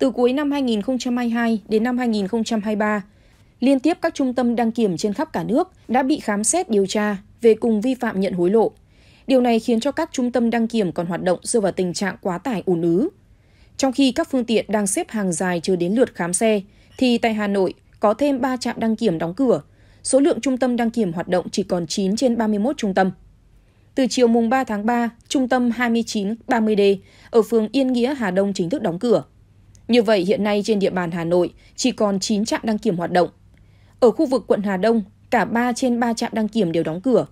Từ cuối năm 2022 đến năm 2023, liên tiếp các trung tâm đăng kiểm trên khắp cả nước đã bị khám xét điều tra về cùng vi phạm nhận hối lộ. Điều này khiến cho các trung tâm đăng kiểm còn hoạt động rơi vào tình trạng quá tải ùn ứ. Trong khi các phương tiện đang xếp hàng dài chờ đến lượt khám xe, thì tại Hà Nội có thêm 3 trạm đăng kiểm đóng cửa. Số lượng trung tâm đăng kiểm hoạt động chỉ còn 9 trên 31 trung tâm. Từ chiều mùng 3 tháng 3, trung tâm 2930D ở phường Yên Nghĩa Hà Đông chính thức đóng cửa. Như vậy hiện nay trên địa bàn Hà Nội chỉ còn 9 trạm đăng kiểm hoạt động. Ở khu vực quận Hà Đông, cả 3 trên 3 trạm đăng kiểm đều đóng cửa.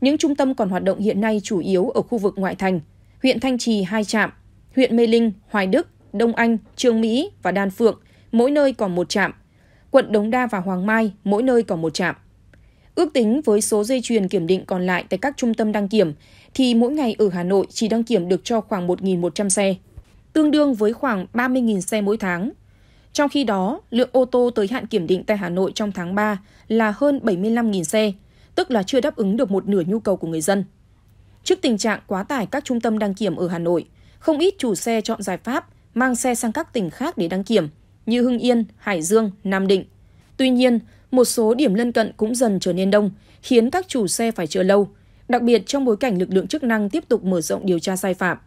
Những trung tâm còn hoạt động hiện nay chủ yếu ở khu vực ngoại thành, huyện Thanh Trì 2 trạm, huyện Mê Linh, Hoài Đức, Đông Anh, Trương Mỹ và Đan Phượng, mỗi nơi còn một trạm. Quận Đống Đa và Hoàng Mai, mỗi nơi còn một trạm. Ước tính với số dây chuyền kiểm định còn lại tại các trung tâm đăng kiểm, thì mỗi ngày ở Hà Nội chỉ đăng kiểm được cho khoảng 1.100 xe tương đương với khoảng 30.000 xe mỗi tháng. Trong khi đó, lượng ô tô tới hạn kiểm định tại Hà Nội trong tháng 3 là hơn 75.000 xe, tức là chưa đáp ứng được một nửa nhu cầu của người dân. Trước tình trạng quá tải các trung tâm đăng kiểm ở Hà Nội, không ít chủ xe chọn giải pháp mang xe sang các tỉnh khác để đăng kiểm như Hưng Yên, Hải Dương, Nam Định. Tuy nhiên, một số điểm lân cận cũng dần trở nên đông, khiến các chủ xe phải chờ lâu, đặc biệt trong bối cảnh lực lượng chức năng tiếp tục mở rộng điều tra sai phạm.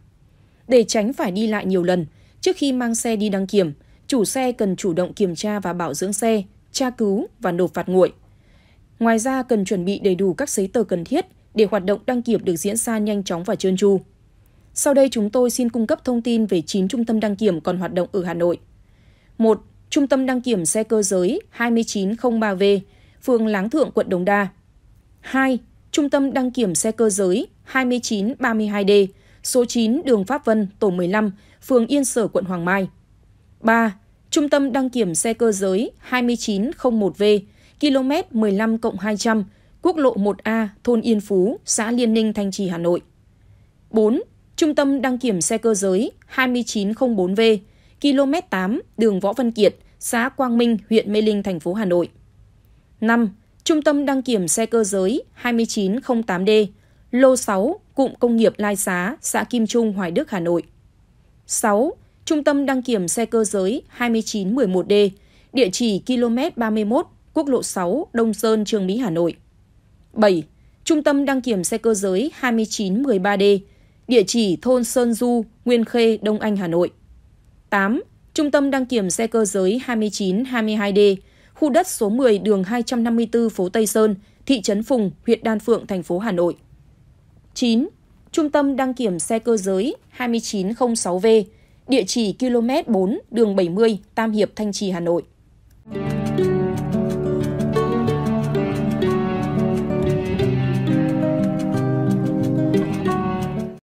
Để tránh phải đi lại nhiều lần, trước khi mang xe đi đăng kiểm, chủ xe cần chủ động kiểm tra và bảo dưỡng xe, tra cứu và nộp phạt nguội. Ngoài ra cần chuẩn bị đầy đủ các giấy tờ cần thiết để hoạt động đăng kiểm được diễn ra nhanh chóng và trơn tru. Sau đây chúng tôi xin cung cấp thông tin về 9 trung tâm đăng kiểm còn hoạt động ở Hà Nội. 1. Trung tâm đăng kiểm xe cơ giới 2903V, phường Láng Thượng, quận Đống Đa. 2. Trung tâm đăng kiểm xe cơ giới 2932D, số 9 đường Pháp Vân, tổ 15, phường Yên Sở, quận Hoàng Mai. 3. Trung tâm đăng kiểm xe cơ giới 2901V, km 15 200, quốc lộ 1A, thôn Yên Phú, xã Liên Ninh, Thanh Trì, Hà Nội. 4. Trung tâm đăng kiểm xe cơ giới 2904V, km 8, đường Võ Văn Kiệt, xã Quang Minh, huyện Mê Linh, thành phố Hà Nội. 5. Trung tâm đăng kiểm xe cơ giới 2908D, lô 6, cụm công nghiệp Lai Xá, xã Kim Trung, Hoài Đức, Hà Nội. 6. Trung tâm đăng kiểm xe cơ giới 2911D, địa chỉ km 31, quốc lộ 6, Đông Sơn, Trường Mỹ, Hà Nội. 7. Trung tâm đăng kiểm xe cơ giới 2913D, địa chỉ thôn Sơn Du, Nguyên Khê, Đông Anh, Hà Nội. 8. Trung tâm đăng kiểm xe cơ giới 2922D, khu đất số 10 đường 254 phố Tây Sơn, thị trấn Phùng, huyện Đan Phượng, thành phố Hà Nội. 9. Trung tâm đăng kiểm xe cơ giới 2906V, địa chỉ km 4, đường 70, Tam Hiệp, Thanh Trì, Hà Nội.